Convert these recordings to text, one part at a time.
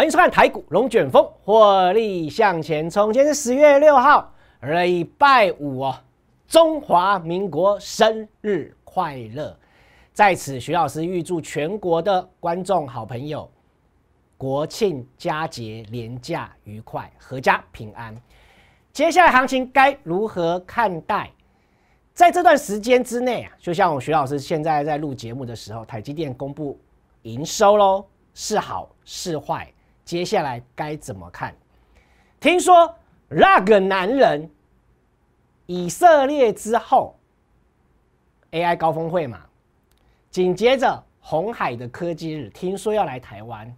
欢迎收看《台股龙卷风》，火力向前冲。今天是十月六号，礼拜五哦。中华民国生日快乐！在此，徐老师预祝全国的观众好朋友国庆佳节，连假愉快，阖家平安。接下来行情该如何看待？在这段时间之内啊，就像我徐老师现在在录节目的时候，台积电公布营收喽，是好是坏？接下来该怎么看？听说那个男人以色列之后，AI 高峰会嘛，紧接着红海的科技日，听说要来台湾，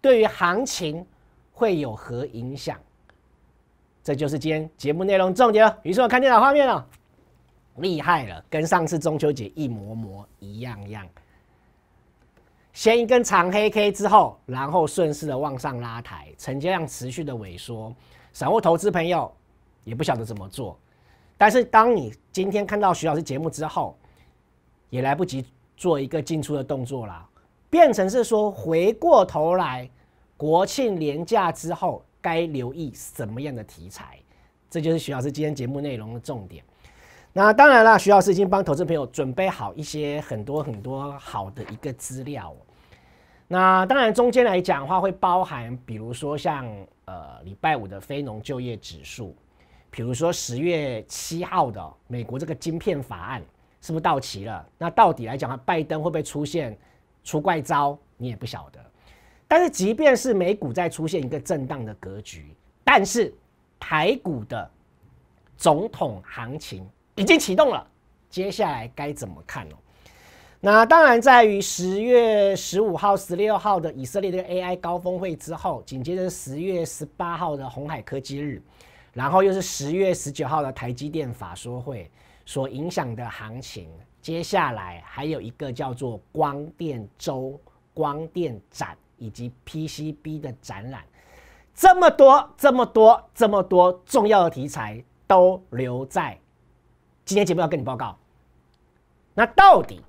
对于行情会有何影响？这就是今天节目内容重点了。于是我看电脑画面了，厉害了，跟上次中秋节一模模一样样。先一根长黑 K 之后，然后顺势的往上拉抬，成交量持续的萎缩，散户投资朋友也不晓得怎么做。但是当你今天看到徐老师节目之后，也来不及做一个进出的动作啦，变成是说回过头来国庆连假之后该留意什么样的题材，这就是徐老师今天节目内容的重点。那当然啦，徐老师已经帮投资朋友准备好一些很多很多好的一个资料。那当然，中间来讲的话，会包含，比如说像呃礼拜五的非农就业指数，比如说十月七号的美国这个晶片法案是不是到期了？那到底来讲的话，拜登会不会出现出怪招？你也不晓得。但是即便是美股在出现一个震荡的格局，但是台股的总统行情已经启动了，接下来该怎么看呢？那当然，在于十月十五号、十六号的以色列的 AI 高峰会之后，紧接着十月十八号的红海科技日，然后又是十月十九号的台积电法说会所影响的行情。接下来还有一个叫做光电周、光电展以及 PCB 的展览，这么多、这么多、这么多重要的题材都留在今天节目要跟你报告。那到底？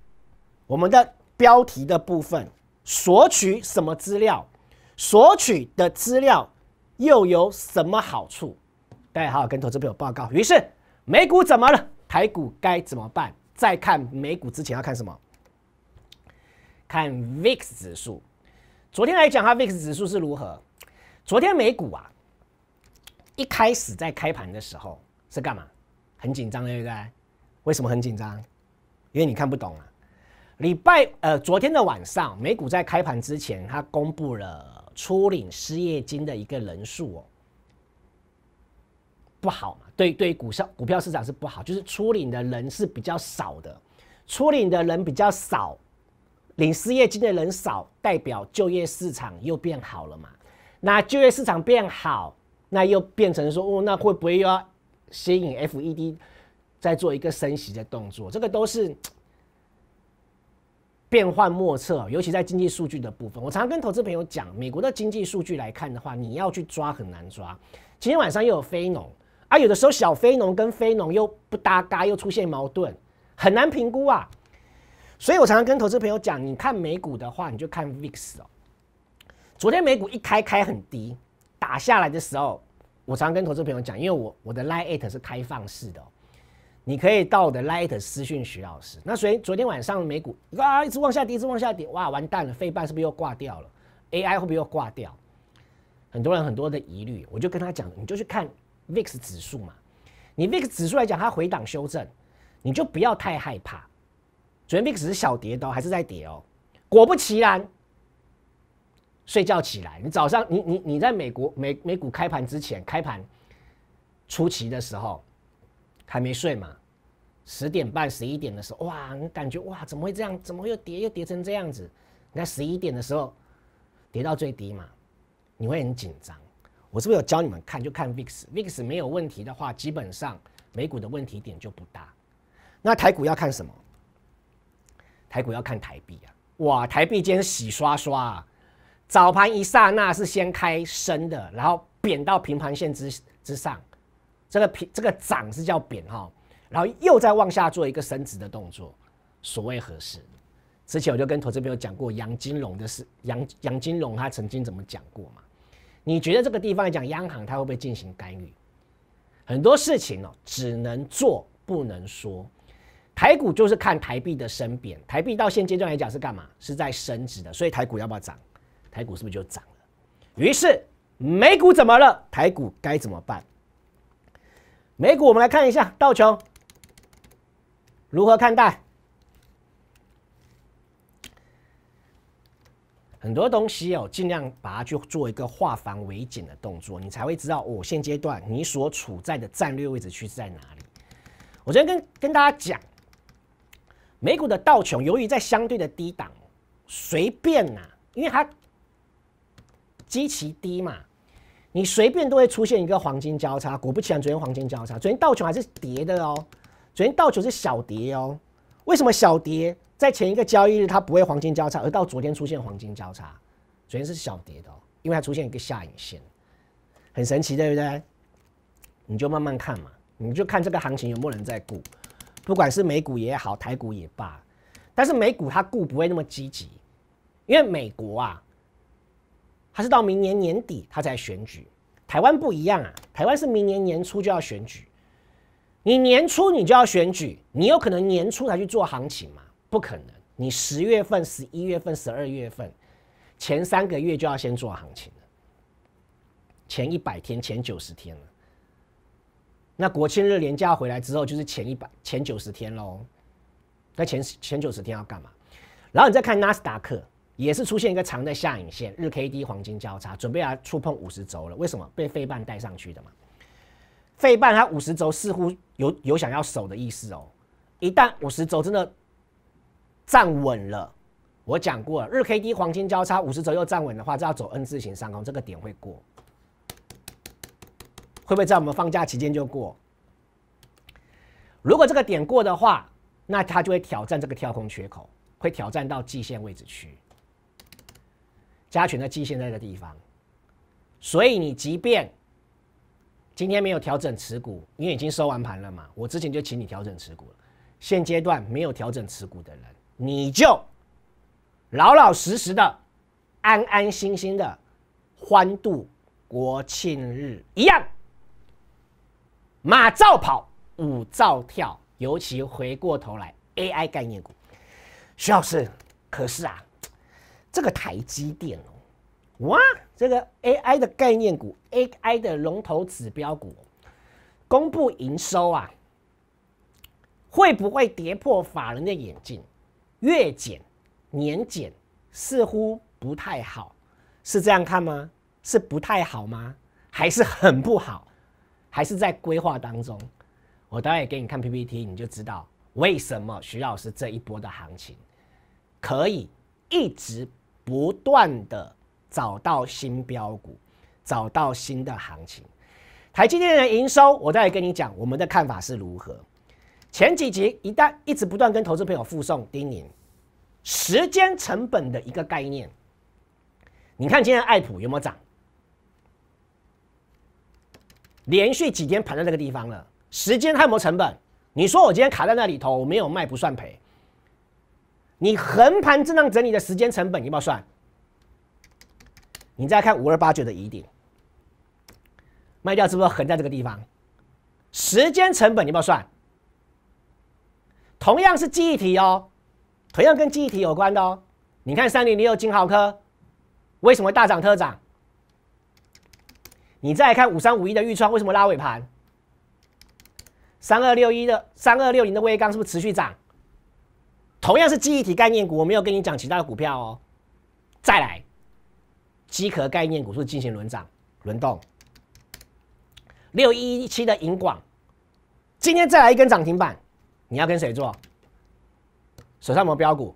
我们的标题的部分，索取什么资料？索取的资料又有什么好处？大家好，跟投资朋友报告。于是美股怎么了？台股该怎么办？再看美股之前要看什么？看 VIX 指数。昨天来讲它 v i x 指数是如何？昨天美股啊，一开始在开盘的时候是干嘛？很紧张对不对？为什么很紧张？因为你看不懂啊。礼拜，呃，昨天的晚上，美股在开盘之前，它公布了初领失业金的一个人数哦，不好嘛？对，对股票股票市场是不好，就是初领的人是比较少的，初领的人比较少，领失业金的人少，代表就业市场又变好了嘛？那就业市场变好，那又变成说，哦，那会不会又要吸引 FED 再做一个升息的动作？这个都是。变幻莫测，尤其在经济数据的部分，我常常跟投资朋友讲，美国的经济数据来看的话，你要去抓很难抓。今天晚上又有非农，啊，有的时候小非农跟非农又不搭嘎，又出现矛盾，很难评估啊。所以我常常跟投资朋友讲，你看美股的话，你就看 VIX 哦。昨天美股一开开很低，打下来的时候，我常常跟投资朋友讲，因为我我的 Lite 是开放式的。你可以到我的 light 私讯徐老师。那所以昨天晚上美股啊一直往下跌，一直往下跌，哇，完蛋了！费半是不是又挂掉了？AI 会不会又挂掉？很多人很多的疑虑，我就跟他讲，你就去看 VIX 指数嘛。你 VIX 指数来讲，它回档修正，你就不要太害怕。昨天 VIX 只是小跌倒，还是在跌哦。果不其然，睡觉起来，你早上你你你在美国美美股开盘之前，开盘初期的时候。还没睡嘛？十点半、十一点的时候，哇，你感觉哇，怎么会这样？怎么又跌，又跌成这样子？你十一点的时候，跌到最低嘛，你会很紧张。我是不是有教你们看？就看 VIX，VIX 没有问题的话，基本上美股的问题点就不大。那台股要看什么？台股要看台币啊！哇，台币今天洗刷刷，啊，早盘一刹那是先开升的，然后贬到平盘线之之上。这个平这个涨是叫贬哈，然后又在往下做一个升值的动作，所谓何适。之前我就跟投资朋友讲过，杨金龙的事，杨杨金龙他曾经怎么讲过嘛？你觉得这个地方来讲，央行它会不会进行干预？很多事情哦，只能做不能说。台股就是看台币的升贬，台币到现阶段来讲是干嘛？是在升值的，所以台股要不要涨？台股是不是就涨了？于是美股怎么了？台股该怎么办？美股，我们来看一下道琼，如何看待？很多东西哦，尽量把它去做一个化繁为简的动作，你才会知道我现阶段你所处在的战略位置是在哪里。我昨天跟跟大家讲，美股的道琼由于在相对的低档，随便呐，因为它极其低嘛。你随便都会出现一个黄金交叉，果不其然，昨天黄金交叉，昨天倒琼还是跌的哦，昨天倒琼是小跌哦，为什么小跌？在前一个交易日它不会黄金交叉，而到昨天出现黄金交叉，昨天是小跌的哦，因为它出现一个下影线，很神奇，对不对？你就慢慢看嘛，你就看这个行情有没有人在顾，不管是美股也好，台股也罢，但是美股它顾不会那么积极，因为美国啊。他是到明年年底他才选举，台湾不一样啊，台湾是明年年初就要选举，你年初你就要选举，你有可能年初才去做行情吗？不可能，你十月份、十一月份、十二月份前三个月就要先做行情了，前一百天、前九十天了。那国庆日连假回来之后就是前一百、前九十天喽。那前前九十天要干嘛？然后你再看纳斯达克。也是出现一个长的下影线，日 K D 黄金交叉准备要触碰五十轴了。为什么？被费半带上去的嘛。费半它五十轴似乎有有想要守的意思哦。一旦五十轴真的站稳了，我讲过了，日 K D 黄金交叉五十轴又站稳的话，就要走 N 字形上攻，这个点会过。会不会在我们放假期间就过？如果这个点过的话，那它就会挑战这个跳空缺口，会挑战到季线位置区。加权在寄现在的地方，所以你即便今天没有调整持股，你已经收完盘了嘛？我之前就请你调整持股了。现阶段没有调整持股的人，你就老老实实的、安安心心的欢度国庆日一样。马照跑，舞照跳，尤其回过头来 AI 概念股，徐老师，可是啊。这个台积电哦，哇，这个 AI 的概念股、AI 的龙头指标股，公布营收啊，会不会跌破法人的眼镜？月减、年减似乎不太好，是这样看吗？是不太好吗？还是很不好？还是在规划当中？我待会给你看 PPT，你就知道为什么徐老师这一波的行情可以一直。不断的找到新标股，找到新的行情。台积电的营收，我再来跟你讲我们的看法是如何。前几集一旦一直不断跟投资朋友附送叮咛，时间成本的一个概念。你看今天爱普有没有涨？连续几天盘在那个地方了，时间还有没有成本？你说我今天卡在那里头，我没有卖不算赔。你横盘震荡整理的时间成本有没有算？你再看五二八九的疑点，卖掉是不是横在这个地方？时间成本有没有算？同样是记忆题哦，同样跟记忆题有关的哦。你看三零零六金豪科，为什么大涨特涨？你再看五三五一的预创，为什么拉尾盘？三二六一的三二六零的微钢是不是持续涨？同样是记忆体概念股，我没有跟你讲其他的股票哦。再来，机壳概念股是进行轮涨轮动。六一七的银广，今天再来一根涨停板，你要跟谁做？手上有没有标股？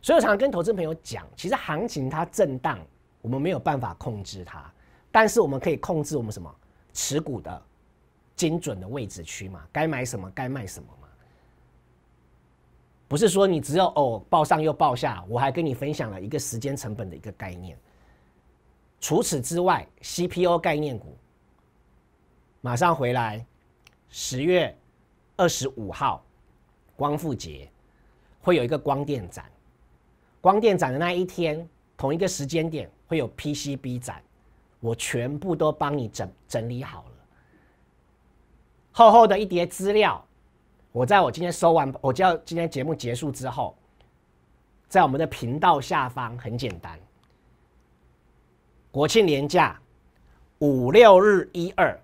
所以我常常跟投资朋友讲，其实行情它震荡，我们没有办法控制它，但是我们可以控制我们什么持股的精准的位置区嘛？该买什么，该卖什么嘛？不是说你只有哦报上又报下，我还跟你分享了一个时间成本的一个概念。除此之外，CPO 概念股，马上回来，十月二十五号，光复节，会有一个光电展，光电展的那一天，同一个时间点会有 PCB 展，我全部都帮你整整理好了，厚厚的一叠资料。我在我今天收完，我叫今天节目结束之后，在我们的频道下方很简单。国庆年假五六日一二，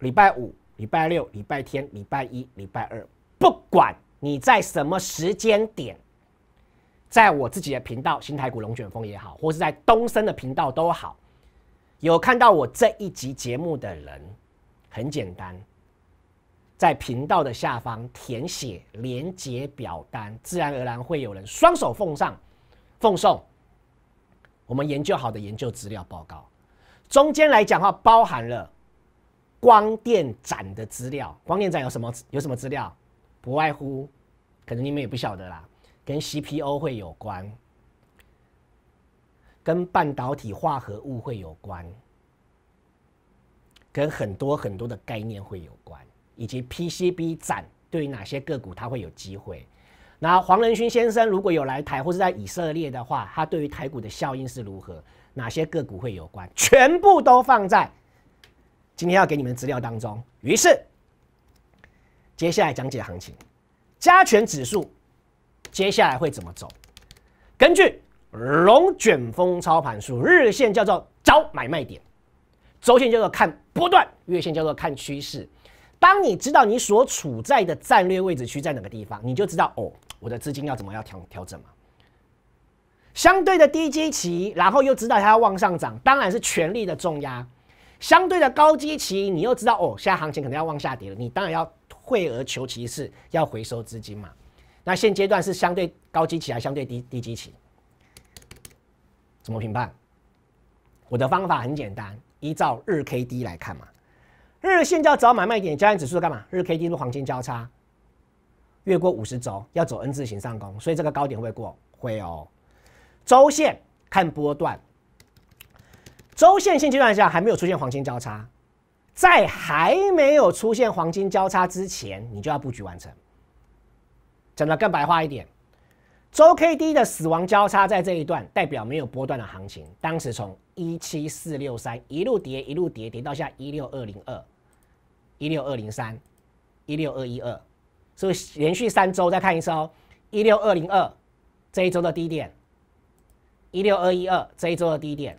礼拜五、礼拜六、礼拜天、礼拜一、礼拜二，不管你在什么时间点，在我自己的频道“新台股龙卷风”也好，或是在东升的频道都好，有看到我这一集节目的人，很简单。在频道的下方填写连接表单，自然而然会有人双手奉上，奉送我们研究好的研究资料报告。中间来讲的话，包含了光电展的资料。光电展有什么？有什么资料？不外乎，可能你们也不晓得啦，跟 CPO 会有关，跟半导体化合物会有关，跟很多很多的概念会有关。以及 PCB 展对于哪些个股它会有机会？那黄仁勋先生如果有来台或是在以色列的话，他对于台股的效应是如何？哪些个股会有关？全部都放在今天要给你们资料当中。于是接下来讲解行情，加权指数接下来会怎么走？根据龙卷风操盘术，日线叫做找买卖点，周线叫做看波段，月线叫做看趋势。当你知道你所处在的战略位置区在哪个地方，你就知道哦，我的资金要怎么要调调整嘛。相对的低基期，然后又知道它要往上涨，当然是权力的重压。相对的高基期，你又知道哦，现在行情可能要往下跌了，你当然要退而求其次，要回收资金嘛。那现阶段是相对高基期还是相对低低基期？怎么评判？我的方法很简单，依照日 K D 来看嘛。日线就要找买卖点，交易指数干嘛？日 K D 入黄金交叉，越过五十轴，要走 N 字形上攻，所以这个高点会过，会有。周线看波段，周线现阶段下还没有出现黄金交叉，在还没有出现黄金交叉之前，你就要布局完成。讲的更白话一点，周 K D 的死亡交叉在这一段代表没有波段的行情，当时从一七四六三一路跌一路跌，跌到下一六二零二。一六二零三，一六二一二，是不连续三周再看一次哦？一六二零二这一周的低点，一六二一二这一周的低点，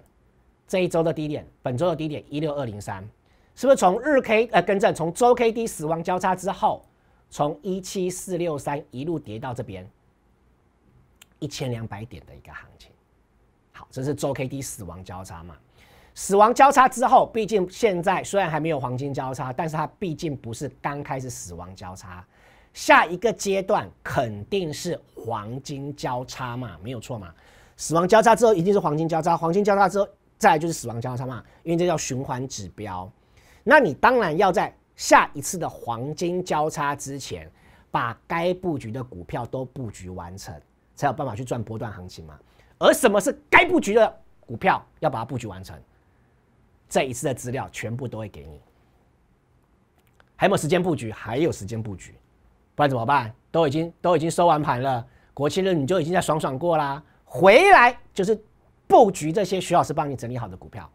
这一周的低点，本周的低点一六二零三，是不是从日 K 呃更正从周 K D 死亡交叉之后，从一七四六三一路跌到这边一千两百点的一个行情？好，这是周 K D 死亡交叉嘛？死亡交叉之后，毕竟现在虽然还没有黄金交叉，但是它毕竟不是刚开始死亡交叉，下一个阶段肯定是黄金交叉嘛，没有错嘛。死亡交叉之后一定是黄金交叉，黄金交叉之后再就是死亡交叉嘛，因为这叫循环指标。那你当然要在下一次的黄金交叉之前，把该布局的股票都布局完成，才有办法去赚波段行情嘛。而什么是该布局的股票，要把它布局完成？这一次的资料全部都会给你，还有没时间布局？还有时间布局，不然怎么办？都已经都已经收完盘了，国庆日你就已经在爽爽过啦，回来就是布局这些徐老师帮你整理好的股票。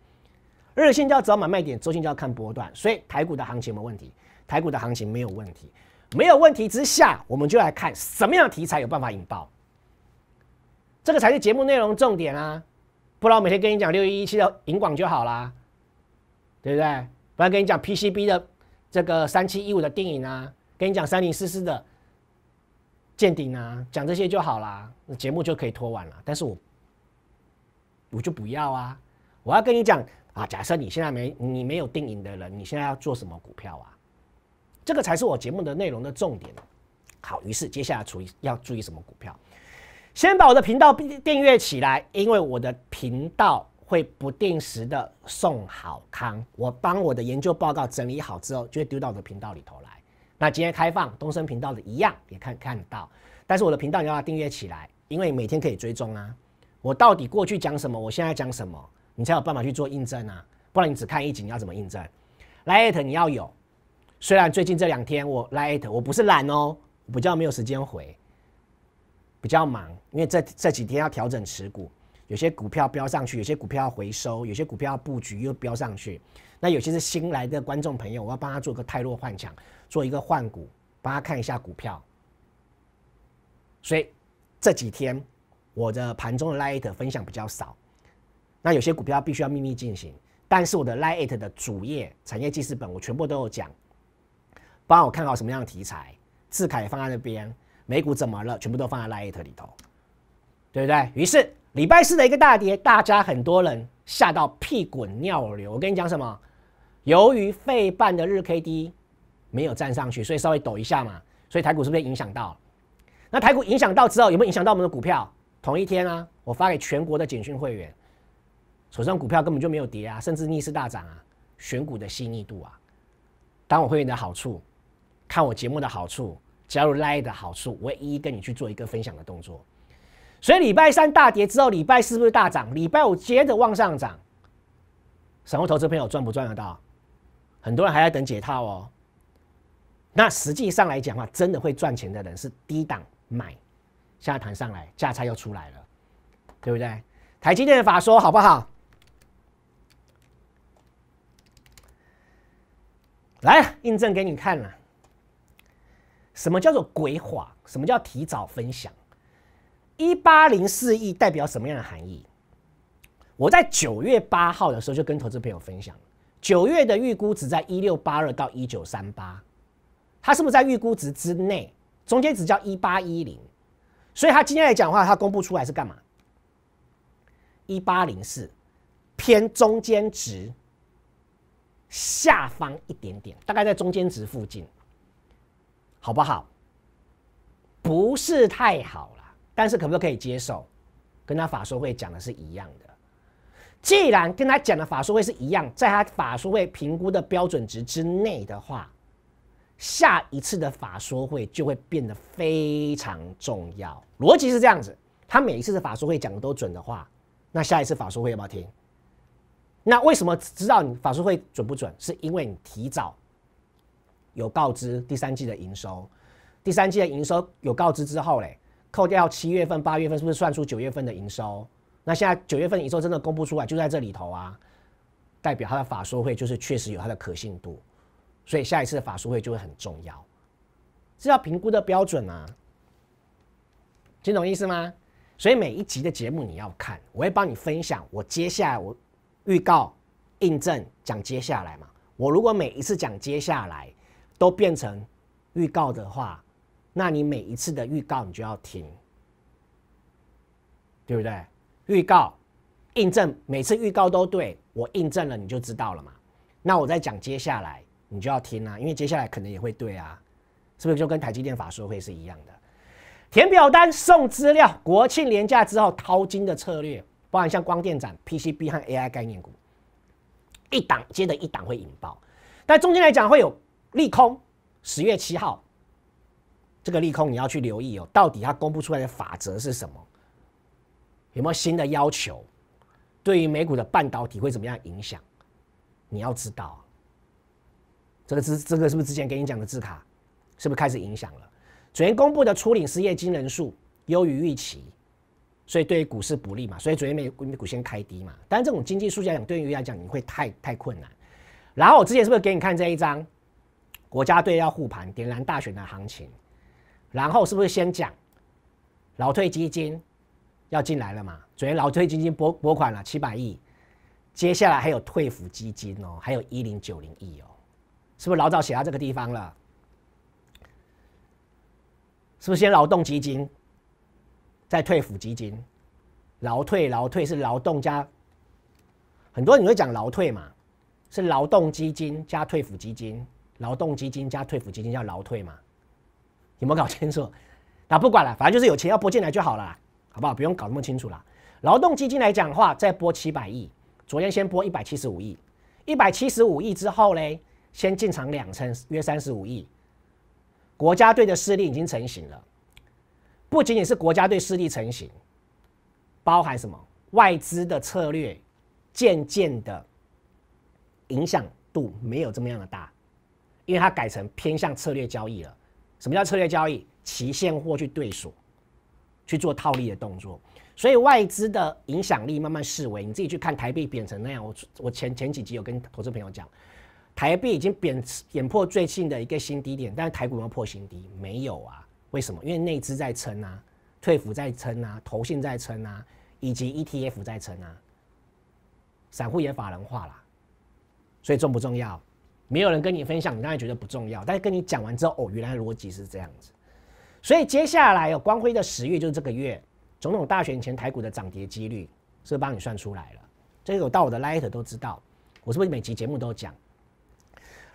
日线就要找买卖点，周线就要看波段，所以台股的行情没问题，台股的行情没有问题，没有问题之下，我们就来看什么样的题材有办法引爆，这个才是节目内容重点啊！不然我每天跟你讲六一一期的银广就好啦。对不对？不要跟你讲 PCB 的这个三七一五的定影啊，跟你讲三零四四的见顶啊，讲这些就好啦，那节目就可以拖完了。但是我我就不要啊，我要跟你讲啊，假设你现在没你没有定影的人，你现在要做什么股票啊？这个才是我节目的内容的重点。好，于是接下来注意要注意什么股票？先把我的频道订阅起来，因为我的频道。会不定时的送好康，我帮我的研究报告整理好之后，就会丢到我的频道里头来。那今天开放东升频道的一样也看看得到，但是我的频道你要订阅起来，因为每天可以追踪啊。我到底过去讲什么，我现在讲什么，你才有办法去做印证啊。不然你只看一集，你要怎么印证？Light 你要有，虽然最近这两天我 Light 我不是懒哦，比较没有时间回，比较忙，因为这这几天要调整持股。有些股票飙上去，有些股票要回收，有些股票要布局又飙上去。那有些是新来的观众朋友，我要帮他做个泰若换强，做一个换股，帮他看一下股票。所以这几天我的盘中的 l i t 分享比较少。那有些股票必须要秘密进行，但是我的 l i t 的主页产业记事本我全部都有讲，帮我看好什么样的题材，字卡也放在那边，美股怎么了，全部都放在 l i t 里头，对不对？于是。礼拜四的一个大跌，大家很多人吓到屁滚尿流。我跟你讲什么？由于费半的日 K D 没有站上去，所以稍微抖一下嘛，所以台股是不是影响到？那台股影响到之后，有没有影响到我们的股票？同一天啊，我发给全国的简讯会员，手上股票根本就没有跌啊，甚至逆势大涨啊。选股的细腻度啊，当我会员的好处，看我节目的好处，加入 Line 的好处，我会一一跟你去做一个分享的动作。所以礼拜三大跌之后，礼拜是不是大涨？礼拜五接着往上涨，散户投资朋友赚不赚得到？很多人还在等解套哦。那实际上来讲话，真的会赚钱的人是低档买，下盘上来价差又出来了，对不对？台积电法说好不好？来，印证给你看啊！什么叫做鬼话？什么叫提早分享？一八零四亿代表什么样的含义？我在九月八号的时候就跟投资朋友分享，九月的预估值在一六八二到一九三八，它是不是在预估值之内？中间值叫一八一零，所以它今天来讲的话，它公布出来是干嘛？一八零四，偏中间值下方一点点，大概在中间值附近，好不好？不是太好。但是可不可以接受？跟他法说会讲的是一样的。既然跟他讲的法说会是一样，在他法说会评估的标准值之内的话，下一次的法说会就会变得非常重要。逻辑是这样子：他每一次的法说会讲的都准的话，那下一次法说会要不要听？那为什么知道你法说会准不准？是因为你提早有告知第三季的营收，第三季的营收有告知之后嘞？扣掉七月份、八月份，是不是算出九月份的营收？那现在九月份营收真的公布出来，就在这里头啊，代表他的法说会就是确实有它的可信度，所以下一次的法说会就会很重要，是要评估的标准啊，听懂意思吗？所以每一集的节目你要看，我会帮你分享。我接下来我预告、印证讲接下来嘛，我如果每一次讲接下来都变成预告的话。那你每一次的预告你就要听，对不对？预告、印证，每次预告都对我印证了，你就知道了嘛。那我在讲接下来，你就要听啊，因为接下来可能也会对啊，是不是就跟台积电法说会是一样的？填表单、送资料，国庆连假之后淘金的策略，包含像光电展、PCB 和 AI 概念股，一档接着一档会引爆，但中间来讲会有利空。十月七号。这个利空你要去留意哦，到底它公布出来的法则是什么？有没有新的要求？对于美股的半导体会怎么样影响？你要知道，这个这这个是不是之前给你讲的字卡？是不是开始影响了？昨天公布的初领失业金人数优于预期，所以对股市不利嘛？所以昨天美股先开低嘛？但这种经济数据讲，对于来讲，你会太太困难。然后我之前是不是给你看这一张？国家队要护盘点燃大选的行情。然后是不是先讲，老退基金要进来了嘛？昨天老退基金拨拨款了七百亿，接下来还有退辅基金哦，还有一零九零亿哦，是不是老早写到这个地方了？是不是先劳动基金，再退辅基金？劳退劳退是劳动加，很多人会讲劳退嘛，是劳动基金加退辅基金，劳动基金加退辅基金叫劳退嘛？有没有搞清楚？那不管了，反正就是有钱要拨进来就好了，好不好？不用搞那么清楚了。劳动基金来讲的话，再拨七百亿。昨天先拨一百七十五亿，一百七十五亿之后嘞，先进场两成，约三十五亿。国家队的势力已经成型了，不仅仅是国家队势力成型，包含什么？外资的策略渐渐的，影响度没有这么样的大，因为它改成偏向策略交易了。什么叫策略交易？期现货去对锁，去做套利的动作。所以外资的影响力慢慢视为你自己去看台币贬成那样。我我前前几集有跟投资朋友讲，台币已经贬贬破最近的一个新低点，但是台股没有破新低，没有啊？为什么？因为内资在撑啊，退服在撑啊，投信在撑啊，以及 ETF 在撑啊。散户也法人化了，所以重不重要？没有人跟你分享，你当然觉得不重要。但是跟你讲完之后，哦，原来逻辑是这样子。所以接下来哦，光辉的十月就是这个月，总统大选前台股的涨跌几率是不帮你算出来了？这个到我的 l i g h t 都知道，我是不是每集节目都讲？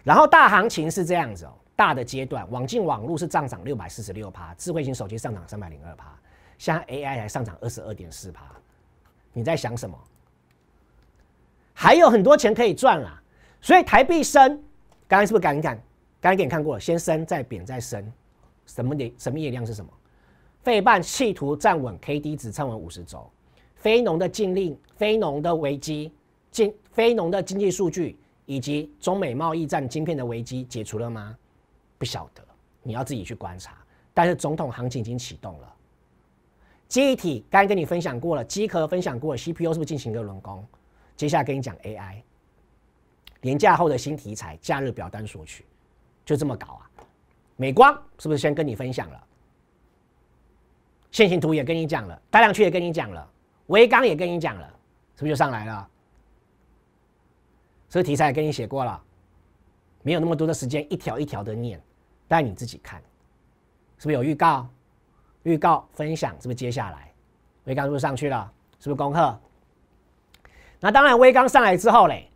然后大行情是这样子哦，大的阶段，网进网路是上涨六百四十六趴，智慧型手机上涨三百零二趴，在 AI 还上涨二十二点四趴。你在想什么？还有很多钱可以赚啦。所以台币升，刚才是不是感敢？刚才给你看过，先升再贬再升，什么的什么力量是什么？费半企图站稳 KD 值，站稳五十周。非农的禁令，非农的危机，经非农的经济数据，以及中美贸易战、晶片的危机解除了吗？不晓得，你要自己去观察。但是总统行情已经启动了。机体刚刚跟你分享过了，机壳分享过了，CPU 是不是进行一轮攻？接下来跟你讲 AI。廉价后的新题材，假日表单索取，就这么搞啊！美光是不是先跟你分享了？线性图也跟你讲了，大量区也跟你讲了，微刚也跟你讲了，是不是就上来了？是不是题材也跟你写过了？没有那么多的时间，一条一条的念，但你自己看，是不是有预告？预告分享是不是接下来？微刚是不是上去了？是不是功课？那当然，微刚上来之后嘞。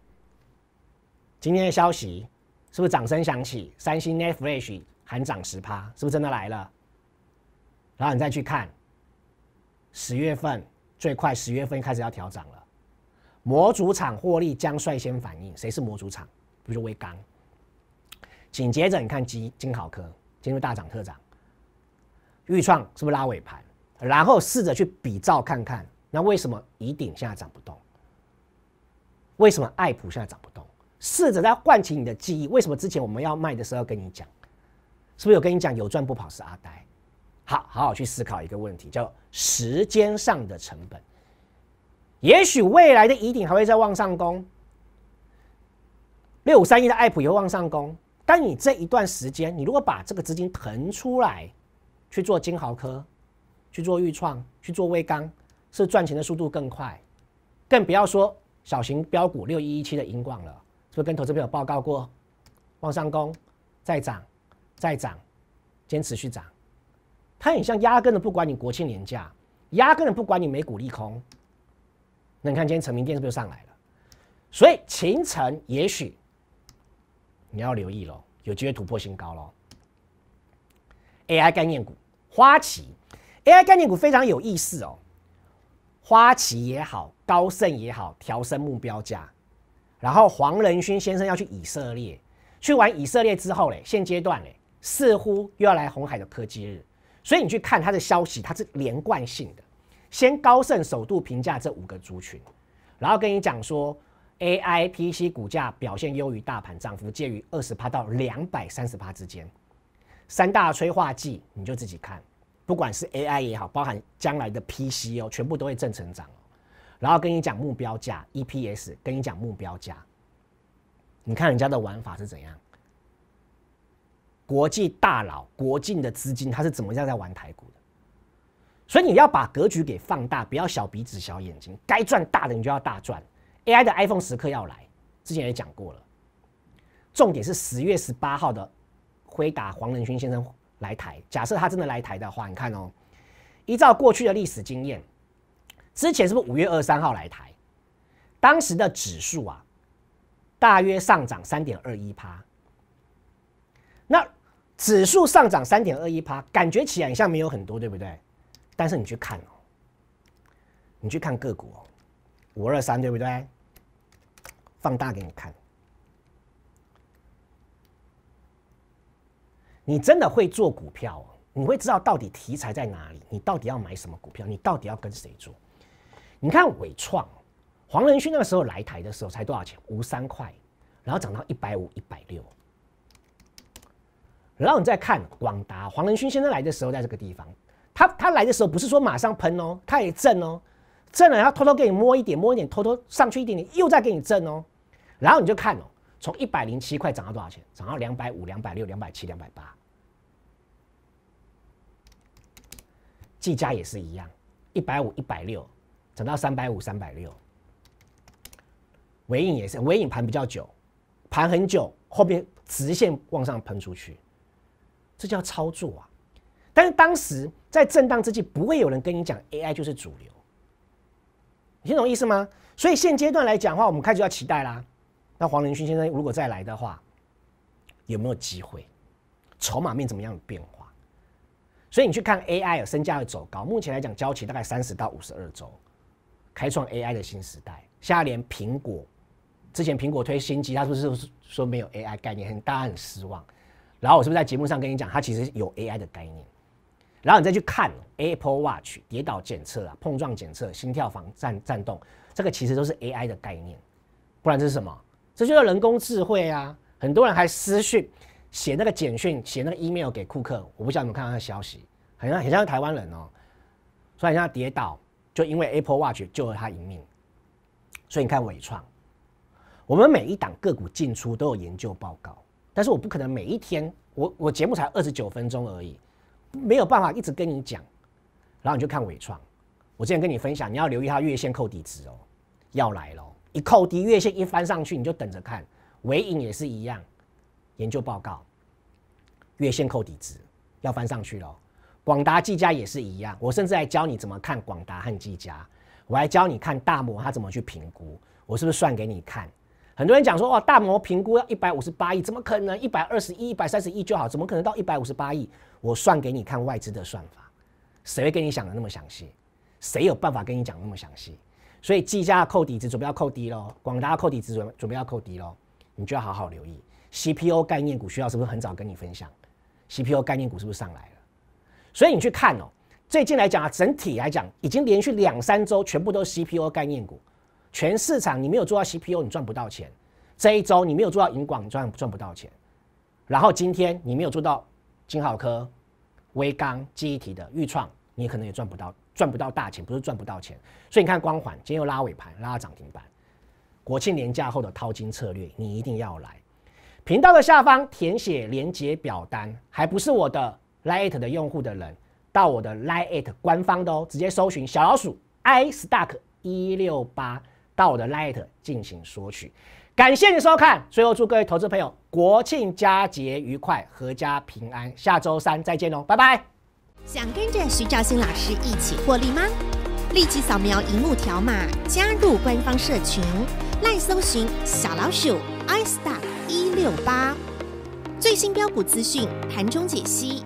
今天的消息是不是掌声响起？三星 n e t f l x 含涨十趴，是不是真的来了？然后你再去看，十月份最快，十月份开始要调涨了。模组厂获利将率先反应，谁是模组厂？比如微刚。紧接着你看金金好科今天大涨特涨，豫创是不是拉尾盘？然后试着去比照看看，那为什么乙鼎现在涨不动？为什么爱普现在涨不动？试着在唤起你的记忆，为什么之前我们要卖的时候跟你讲？是不是有跟你讲有赚不跑是阿呆？好好好去思考一个问题，叫时间上的成本。也许未来的疑顶还会再往上攻，六五三一的爱普油往上攻。但你这一段时间，你如果把这个资金腾出来去做金豪科、去做预创、去做威钢，是赚钱的速度更快。更不要说小型标股六一一七的银矿了。就跟投资朋友报告过，往上攻，再涨，再涨，坚持续涨。它很像压根的不管你国庆年假，压根的不管你美股利空。你看今天成名电是不是上来了？所以清城也许你要留意喽，有机会突破新高喽。AI 概念股，花旗，AI 概念股非常有意思哦。花旗也好，高盛也好，调升目标价。然后黄仁勋先生要去以色列，去完以色列之后嘞，现阶段嘞似乎又要来红海的科技日，所以你去看他的消息，他是连贯性的。先高盛首度评价这五个族群，然后跟你讲说，A I P C 股价表现优于大盘，涨幅介于二十趴到两百三十趴之间。三大催化剂你就自己看，不管是 A I 也好，包含将来的 P C 哦，全部都会正成长。然后跟你讲目标价 EPS，跟你讲目标价。你看人家的玩法是怎样？国际大佬、国境的资金，他是怎么样在玩台股的？所以你要把格局给放大，不要小鼻子小眼睛。该赚大的你就要大赚。AI 的 iPhone 时刻要来，之前也讲过了。重点是十月十八号的辉达黄仁勋先生来台。假设他真的来台的话，你看哦，依照过去的历史经验。之前是不是五月二三号来台？当时的指数啊，大约上涨三点二一趴。那指数上涨三点二一趴，感觉起来像没有很多，对不对？但是你去看哦，你去看个股哦，五二三对不对？放大给你看。你真的会做股票，你会知道到底题材在哪里？你到底要买什么股票？你到底要跟谁做？你看伟创，黄仁勋那个时候来台的时候才多少钱？五三块，然后涨到一百五、一百六。然后你再看广达，黄仁勋先生来的时候在这个地方，他他来的时候不是说马上喷哦，他也震哦，震了，然后偷偷给你摸一点，摸一点，偷偷上去一点点，又再给你震哦。然后你就看哦，从一百零七块涨到多少钱？涨到两百五、两百六、两百七、两百八。技嘉也是一样，一百五、一百六。涨到三百五、三百六，尾影也是尾影盘比较久，盘很久，后面直线往上喷出去，这叫操作啊！但是当时在震荡之际，不会有人跟你讲 AI 就是主流，你听懂意思吗？所以现阶段来讲的话，我们开始要期待啦。那黄仁勋先生如果再来的话，有没有机会？筹码面怎么样的变化？所以你去看 AI 有身价有走高，目前来讲交期大概三十到五十二周。开创 AI 的新时代。下联苹果，之前苹果推新机，他是不是说没有 AI 概念？很大很失望。然后我是不是在节目上跟你讲，它其实有 AI 的概念。然后你再去看 Apple Watch 跌倒检测啊，碰撞检测，心跳防战战动，这个其实都是 AI 的概念。不然这是什么？这就是人工智慧啊！很多人还私讯写那个简讯，写那个 email 给库克，我不知道你们看到那消息，很像很像台湾人哦。所以像跌倒。就因为 Apple Watch 救了他一命，所以你看伟创，我们每一档个股进出都有研究报告，但是我不可能每一天，我我节目才二十九分钟而已，没有办法一直跟你讲，然后你就看伟创，我之前跟你分享，你要留意它月线扣底值哦，要来了，一扣低月线一翻上去，你就等着看，尾影也是一样，研究报告，月线扣底值要翻上去了。广达、技嘉也是一样，我甚至还教你怎么看广达和技嘉，我还教你看大摩他怎么去评估，我是不是算给你看？很多人讲说，哇，大摩评估要一百五十八亿，怎么可能一百二十一、一百三十亿就好？怎么可能到一百五十八亿？我算给你看外资的算法，谁会跟你想的那么详细？谁有办法跟你讲那么详细？所以技嘉扣底值准备要扣低喽，广达扣底值准准备要扣低喽，你就要好好留意。CPO 概念股需要是不是很早跟你分享？CPO 概念股是不是上来了？所以你去看哦，最近来讲啊，整体来讲已经连续两三周全部都是 CPU 概念股，全市场你没有做到 CPU，你赚不到钱。这一周你没有做到银广，赚赚不到钱。然后今天你没有做到金浩科、微记忆体的预创，你可能也赚不到，赚不到大钱，不是赚不到钱。所以你看光环今天又拉尾盘，拉涨停板。国庆年假后的淘金策略，你一定要来。频道的下方填写连接表单，还不是我的。Lite 的用户的人到我的 Lite 官方的哦，直接搜寻小老鼠 i stock 一六八到我的 Lite 进行索取。感谢你收看，最后祝各位投资朋友国庆佳节愉快，阖家平安。下周三再见哦，拜拜。想跟着徐兆新老师一起获利吗？立即扫描荧幕条码加入官方社群，来搜寻小老鼠 i s t u c k 一六八最新标股资讯、盘中解析。